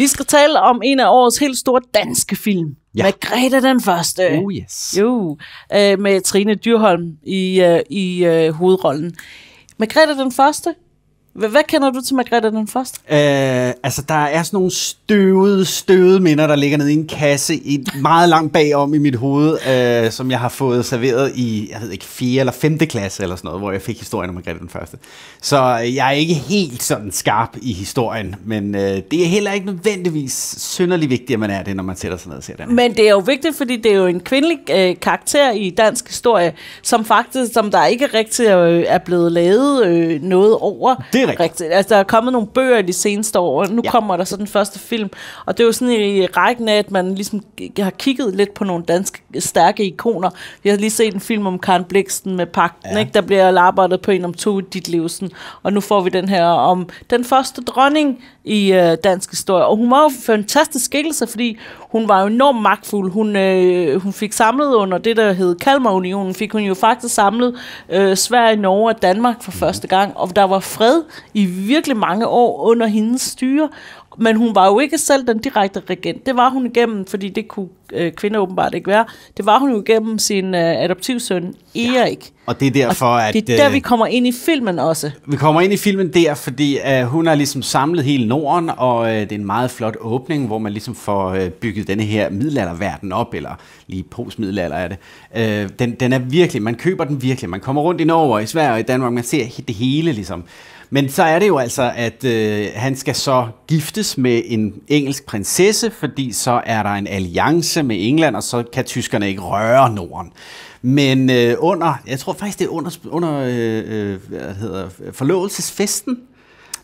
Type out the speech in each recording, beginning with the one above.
Vi skal tale om en af årets helt store danske film. Ja. Greta den Første. Oh yes. Jo, øh, med Trine Dyrholm i, øh, i øh, hovedrollen. Greta den Første hvad kender du til Margrethe den Første? Øh, altså, der er sådan nogle støvede, støvede minder, der ligger nede i en kasse i, meget langt bagom i mit hoved, øh, som jeg har fået serveret i, jeg ved ikke, 4. eller 5. klasse eller sådan noget, hvor jeg fik historien om Margrethe den Første. Så øh, jeg er ikke helt sådan skarp i historien, men øh, det er heller ikke nødvendigvis synderlig vigtigt, at man er det, når man sætter sig ned og ser den. Men det er jo vigtigt, fordi det er jo en kvindelig øh, karakter i dansk historie, som faktisk, som der ikke rigtig øh, er blevet lavet øh, noget over. Det det er rigtigt. rigtigt. Altså, der er kommet nogle bøger de seneste år, og nu ja. kommer der så den første film. Og det er jo sådan i rækken af, at man ligesom har kigget lidt på nogle danske stærke ikoner. Vi har lige set en film om Karen Bliksten med Pakten, ja. ikke? der bliver arbejdet på en om to dit Sådan. Og nu får vi den her om den første dronning i øh, dansk historie. Og hun var jo en fantastisk skikkelse, fordi hun var jo enormt magtfuld. Hun, øh, hun fik samlet under det, der hed Kalmarunionen, fik hun jo faktisk samlet øh, Sverige, Norge og Danmark for første gang. Og der var fred i virkelig mange år under hendes styre. Men hun var jo ikke selv den direkte regent. Det var hun igennem, fordi det kunne øh, kvinder åbenbart ikke være. Det var hun jo igennem sin øh, adoptivsøn Erik. Ja og det er derfor, og at... det er der, øh, vi kommer ind i filmen også. Vi kommer ind i filmen der, fordi øh, hun har ligesom samlet hele Norden, og øh, det er en meget flot åbning, hvor man ligesom får øh, bygget denne her middelalderverden op, eller lige postmiddelalder er det. Øh, den, den er virkelig, man køber den virkelig. Man kommer rundt i Norge, i Sverige og i Danmark, man ser det hele ligesom. Men så er det jo altså, at øh, han skal så giftes med en engelsk prinsesse, fordi så er der en alliance med England, og så kan tyskerne ikke røre Norden. Men øh, under, jeg tror tror faktisk, det er under, under øh, øh, hvad hedder, forlovelsesfesten,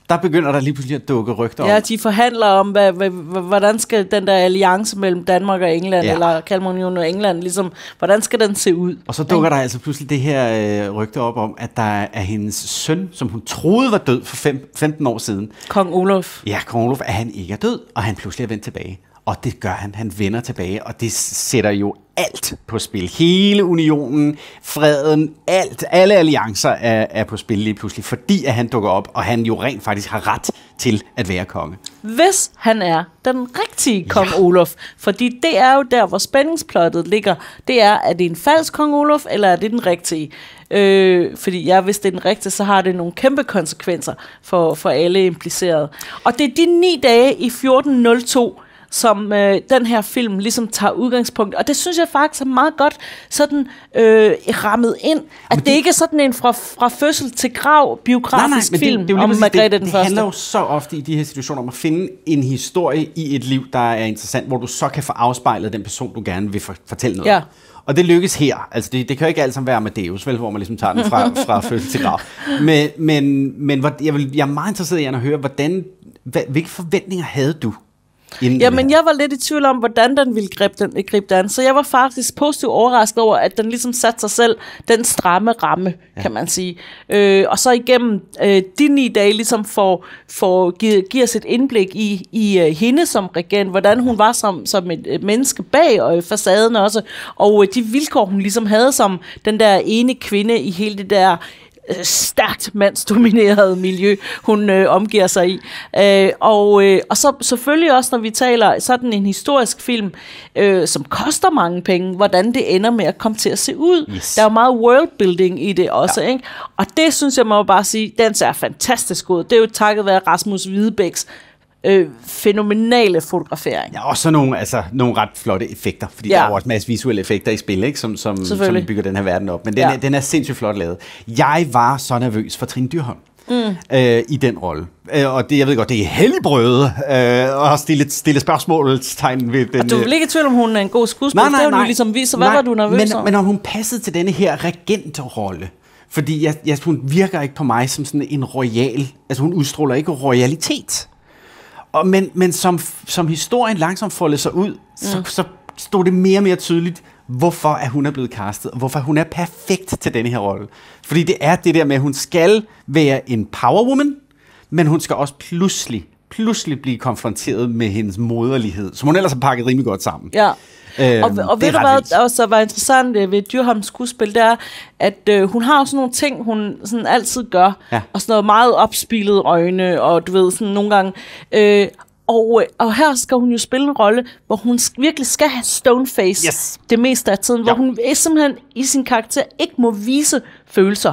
der begynder der lige pludselig at dukke rygter ja, om. Ja, de forhandler om, hvad, hvad, hvordan skal den der alliance mellem Danmark og England, ja. eller Kalmarunionen og England, ligesom, hvordan skal den se ud? Og så dukker der altså pludselig det her øh, rygte op om, at der er hendes søn, som hun troede var død for fem, 15 år siden. Kong Olof. Ja, kong Olof, at han ikke er død, og han pludselig er vendt tilbage. Og det gør han. Han vender tilbage, og det sætter jo alt på spil. Hele unionen, freden, alt, alle alliancer er, er på spil lige pludselig, fordi at han dukker op, og han jo rent faktisk har ret til at være konge. Hvis han er den rigtige kong ja. Olof, fordi det er jo der, hvor spændingsplottet ligger. Det er, er det en falsk kong Olof, eller er det den rigtige? Øh, fordi ja, hvis det er den rigtige, så har det nogle kæmpe konsekvenser for, for alle implicerede. Og det er de ni dage i 1402, som øh, den her film ligesom tager udgangspunkt. Og det synes jeg faktisk er meget godt sådan øh, rammet ind, at det, det ikke er sådan en fra, fra fødsel til grav biografisk nej, nej, men film det, det er jo om præcis, Margrethe det, den det Første. Det handler jo så ofte i de her situationer om at finde en historie i et liv, der er interessant, hvor du så kan få afspejlet den person, du gerne vil fortælle noget ja. Og det lykkes her. Altså, det, det kan jo ikke sammen være Amadeus, vel, hvor man ligesom tager den fra, fra fødsel til grav. Men, men, men jeg, vil, jeg er meget interesseret i at høre, hvordan, hvilke forventninger havde du Inden Jamen, jeg var lidt i tvivl om, hvordan den ville gribe, den, gribe den. Så jeg var faktisk positivt overrasket over, at den ligesom satte sig selv den stramme ramme, ja. kan man sige. Øh, og så igennem øh, de ni dage ligesom får, får, giver, giver os et indblik i, i øh, hende som regent, hvordan hun var som, som et øh, menneske bag og øh, facaden også, og øh, de vilkår, hun ligesom havde som den der ene kvinde i hele det der Øh, stærkt mandsdomineret miljø, hun øh, omgiver sig i. Øh, og, øh, og så selvfølgelig også, når vi taler sådan en historisk film, øh, som koster mange penge, hvordan det ender med at komme til at se ud. Yes. Der er jo meget worldbuilding i det også. Ja. Ikke? Og det synes jeg må bare sige, den ser fantastisk ud. Det er jo takket være Rasmus Hvidebæks øh, fænomenale fotografering. Ja, og så nogle, altså, nogle ret flotte effekter, fordi ja. der er også en masse visuelle effekter i spil, ikke, som, som, som bygger den her verden op. Men den, ja. er, den er sindssygt flot lavet. Jeg var så nervøs for Trine Dyrholm. Mm. øh, i den rolle. Øh, og det, jeg ved godt, det er helligbrøde øh, at stille, stille spørgsmålstegn ved den. Og du øh, vil ikke tvivl, om hun er en god skuespiller? Nej, nej, nej. Det du ligesom vist, så hvad nej, var du nervøs men, om? Men om hun passede til denne her regentrolle. Fordi jeg, jeg, hun virker ikke på mig som sådan en royal... Altså hun udstråler ikke royalitet. Og, men men som, som historien langsomt foldede sig ud, så, mm. så stod det mere og mere tydeligt, hvorfor er hun er blevet castet, og hvorfor hun er perfekt til denne her rolle. Fordi det er det der med, at hun skal være en powerwoman, men hun skal også pludselig, pludselig blive konfronteret med hendes moderlighed, som hun ellers har pakket rimelig godt sammen. Ja. Øhm, og, og ved du hvad, vildt. og så var interessant øh, ved Dyrhams skuespil, det er, at øh, hun har sådan nogle ting, hun sådan altid gør, ja. og sådan noget meget opspilede øjne, og du ved, sådan nogle gange... Øh, og, øh, og her skal hun jo spille en rolle, hvor hun virkelig skal have face yes. det meste af tiden, ja. hvor hun simpelthen i sin karakter ikke må vise følelser.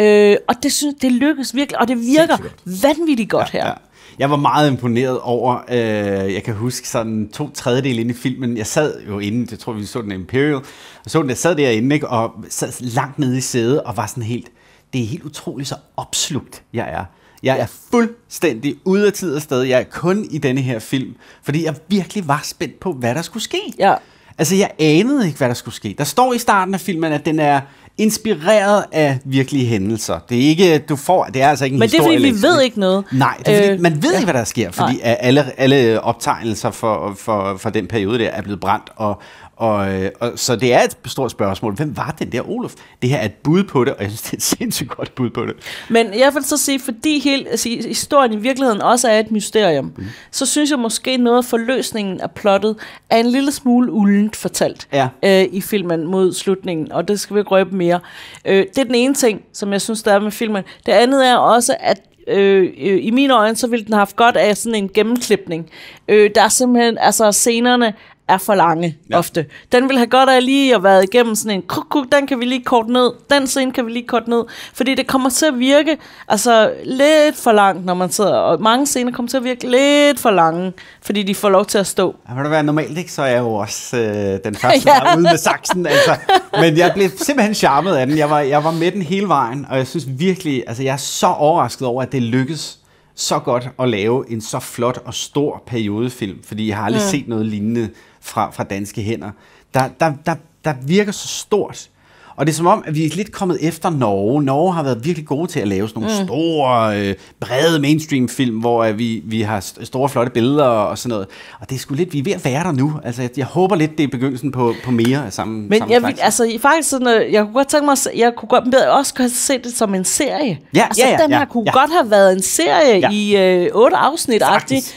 Øh, og det synes det lykkes virkelig, og det virker vanvittigt godt ja, her. Ja. Jeg var meget imponeret over, øh, jeg kan huske sådan to tredjedel inde i filmen. Jeg sad jo inde, det tror vi så den Imperial, og så den, jeg sad derinde, ikke, og sad langt nede i sædet, og var sådan helt, det er helt utroligt så opslugt, jeg er. Jeg er fuldstændig ude af tid og sted. Jeg er kun i denne her film, fordi jeg virkelig var spændt på, hvad der skulle ske. Ja. Altså, jeg anede ikke, hvad der skulle ske. Der står i starten af filmen, at den er inspireret af virkelige hændelser. Det er ikke, du får, det er altså ikke en Men det er fordi, vi ved ikke noget. Nej, det er fordi, øh, man ved ja. ikke, hvad der sker, fordi alle, alle optegnelser for, for, for den periode der er blevet brændt, og, og, øh, og, så det er et stort spørgsmål. Hvem var den der Olof? Det her er et bud på det, og jeg synes, det er et sindssygt godt bud på det. Men jeg vil så sige, fordi hele, altså, historien i virkeligheden også er et mysterium, mm. så synes jeg måske noget for løsningen af plottet er en lille smule uldent fortalt ja. øh, i filmen mod slutningen, og det skal vi ikke røbe mere. Øh, det er den ene ting, som jeg synes, der er med filmen. Det andet er også, at øh, øh, i mine øjne, så ville den have haft godt af sådan en gennemklipning. Øh, der er simpelthen, altså scenerne er for lange ja. ofte. Den vil have godt af lige at være igennem sådan en kruk, kruk, den kan vi lige kort ned, den scene kan vi lige kort ned, fordi det kommer til at virke altså lidt for langt, når man sidder, og mange scener kommer til at virke lidt for lange, fordi de får lov til at stå. Ja, det være normalt ikke, så er jeg jo også øh, den første, ja. der er ude med saksen, altså. men jeg blev simpelthen charmet af den, jeg var, jeg var med den hele vejen, og jeg synes virkelig, altså jeg er så overrasket over, at det lykkedes så godt at lave en så flot og stor periodefilm, fordi jeg har aldrig ja. Mm. set noget lignende fra, fra danske hænder, der, der, der, der virker så stort, og det er som om, at vi er lidt kommet efter Norge. Norge har været virkelig gode til at lave sådan nogle mm. store, øh, brede mainstream-film, hvor øh, vi, vi har store, flotte billeder og sådan noget. Og det er sgu lidt, vi er ved at være der nu. Altså, jeg, jeg håber lidt, det er begyndelsen på, på mere af samme Men samme jeg, vil, altså, faktisk sådan, øh, jeg kunne godt tænke mig, jeg kunne godt, jeg også kunne se det som en serie. Ja, altså, ja, ja, den her ja, kunne ja. godt have været en serie ja. i øh, otte afsnit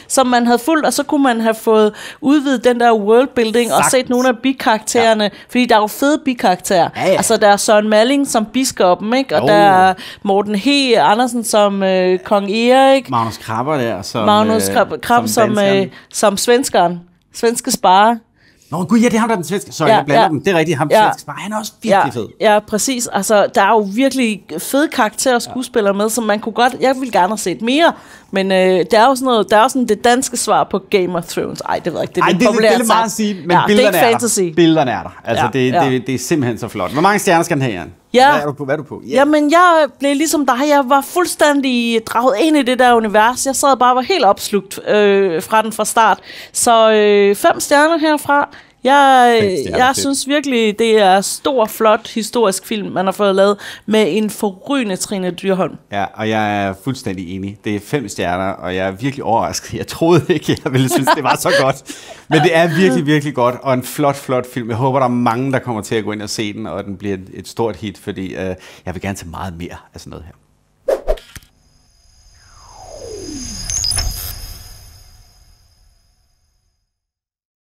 som man havde fulgt, og så kunne man have fået udvidet den der worldbuilding Sagtens. og set nogle af bikaraktererne, ja. fordi der er jo fede bikarakterer. Ja, ja. Altså, Altså, der er Søren Malling som biskoppen, ikke? Og oh. der er Morten He Andersen som øh, kong Erik. Magnus Krabber der som... Magnus Krab, øh, Krab, som, som, øh, som svenskeren. Svenske sparer. Nå gud, ja, det er ham, der er den svenske. Sorry, ja, jeg blander ja. dem. Det er rigtigt, ham ja. svenske. Han er også virkelig ja, fed. Ja, præcis. Altså, der er jo virkelig fede karakterer og skuespillere ja. med, som man kunne godt... Jeg ville gerne have set mere, men øh, der er jo sådan noget... Der er jo sådan det danske svar på Game of Thrones. Ej, det ved jeg ikke. Det er Ej, det, det, det, det, det meget at sige, men ja, billederne det er, ikke fantasy. er der. Billederne er der. Altså, ja, det, ja. Det, det, er simpelthen så flot. Hvor mange stjerner skal den have, Jan? Ja. Hvad er du på? Hvad er du på? Yeah. Jamen, jeg blev ligesom dig. Jeg var fuldstændig draget ind i det der univers. Jeg sad bare og var helt opslugt øh, fra den fra start. Så øh, fem stjerner herfra. Jeg, øh, jeg synes virkelig, det er stor, flot historisk film, man har fået lavet med en forrygende Trine Dyrholm. Ja, og jeg er fuldstændig enig. Det er fem stjerner, og jeg er virkelig overrasket. Jeg troede ikke, jeg ville synes, det var så godt. Men det er virkelig, virkelig godt, og en flot, flot film. Jeg håber, der er mange, der kommer til at gå ind og se den, og den bliver et stort hit, fordi øh, jeg vil gerne se meget mere af sådan noget her.